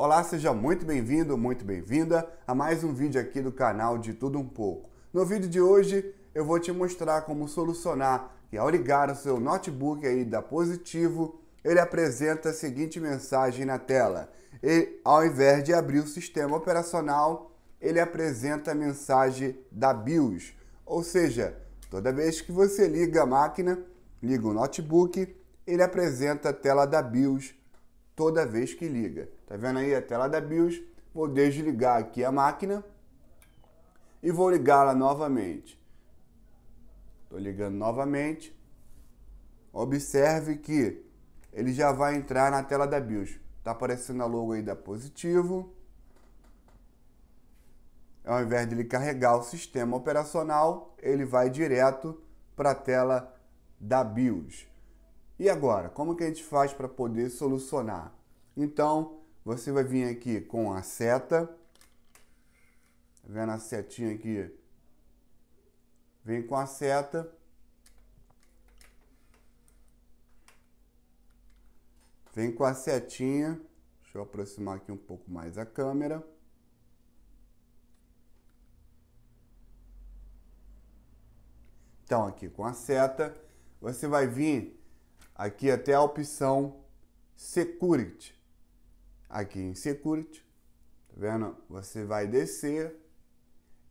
Olá, seja muito bem-vindo, muito bem-vinda a mais um vídeo aqui do canal de Tudo Um Pouco. No vídeo de hoje eu vou te mostrar como solucionar e ao ligar o seu notebook aí da Positivo, ele apresenta a seguinte mensagem na tela. E ao invés de abrir o sistema operacional, ele apresenta a mensagem da BIOS. Ou seja, toda vez que você liga a máquina, liga o notebook, ele apresenta a tela da BIOS toda vez que liga. Tá vendo aí a tela da BIOS? Vou desligar aqui a máquina e vou ligá-la novamente. Estou ligando novamente. Observe que ele já vai entrar na tela da BIOS. Está aparecendo a logo aí da Positivo. Ao invés de ele carregar o sistema operacional, ele vai direto para a tela da BIOS. E agora, como que a gente faz para poder solucionar? Então, você vai vir aqui com a seta, tá vendo a setinha aqui? Vem com a seta, vem com a setinha, deixa eu aproximar aqui um pouco mais a câmera. Então, aqui com a seta, você vai vir Aqui é até a opção Security. Aqui em Security, tá vendo? Você vai descer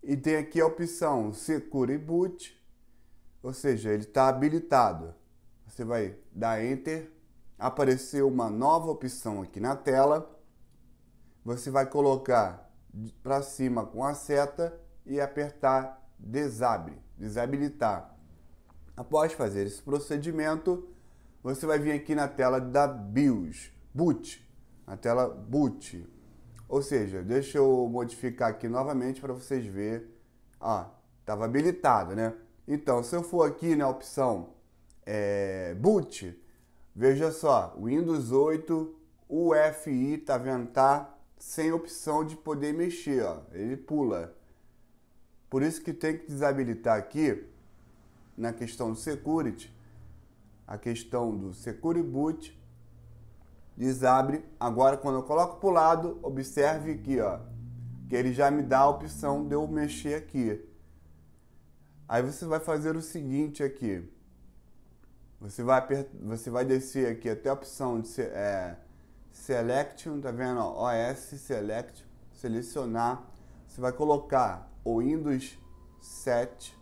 e tem aqui a opção Secure Boot, ou seja, ele está habilitado. Você vai dar Enter, apareceu uma nova opção aqui na tela. Você vai colocar para cima com a seta e apertar Desable, desabilitar. Após fazer esse procedimento, você vai vir aqui na tela da BIOS, boot, na tela boot. Ou seja, deixa eu modificar aqui novamente para vocês verem. Ah, estava habilitado, né? Então, se eu for aqui na opção é, boot, veja só, Windows 8 UFI, tá vendo? Tá sem opção de poder mexer, ó. Ele pula. Por isso que tem que desabilitar aqui na questão do security a questão do Secure Boot, desabre. Agora, quando eu coloco para o lado, observe aqui, ó, que ele já me dá a opção de eu mexer aqui. Aí você vai fazer o seguinte aqui. Você vai, você vai descer aqui até a opção de é, Selection, tá vendo? Ó, OS Select, selecionar. Você vai colocar o Windows 7,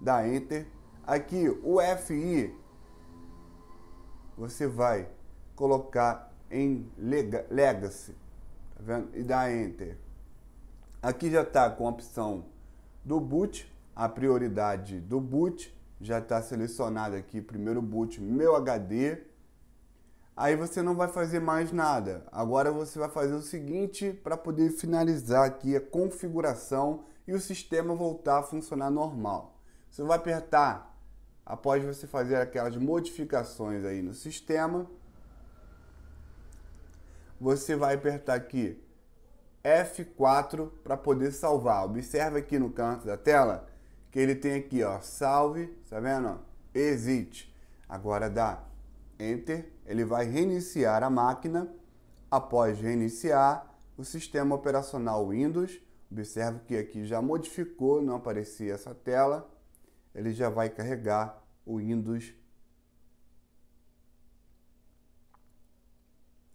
dá Enter. Aqui, o FI você vai colocar em Legacy, tá vendo? E dar Enter. Aqui já está com a opção do boot, a prioridade do boot, já está selecionado aqui, primeiro boot, meu HD. Aí você não vai fazer mais nada. Agora você vai fazer o seguinte para poder finalizar aqui a configuração e o sistema voltar a funcionar normal. Você vai apertar após você fazer aquelas modificações aí no sistema, você vai apertar aqui F4 para poder salvar. Observe aqui no canto da tela que ele tem aqui, ó, salve, tá vendo? Exit. Agora dá Enter, ele vai reiniciar a máquina. Após reiniciar, o sistema operacional Windows, observe que aqui já modificou, não aparecia essa tela ele já vai carregar o Windows.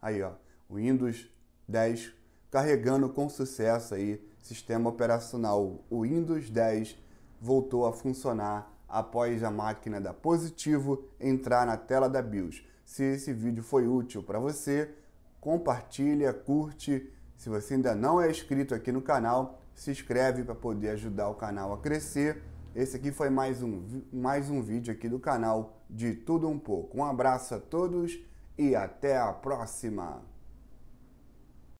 Aí, ó, o Windows 10 carregando com sucesso aí, sistema operacional o Windows 10 voltou a funcionar após a máquina da Positivo entrar na tela da BIOS. Se esse vídeo foi útil para você, compartilha, curte. Se você ainda não é inscrito aqui no canal, se inscreve para poder ajudar o canal a crescer. Esse aqui foi mais um, mais um vídeo aqui do canal de Tudo Um Pouco. Um abraço a todos e até a próxima!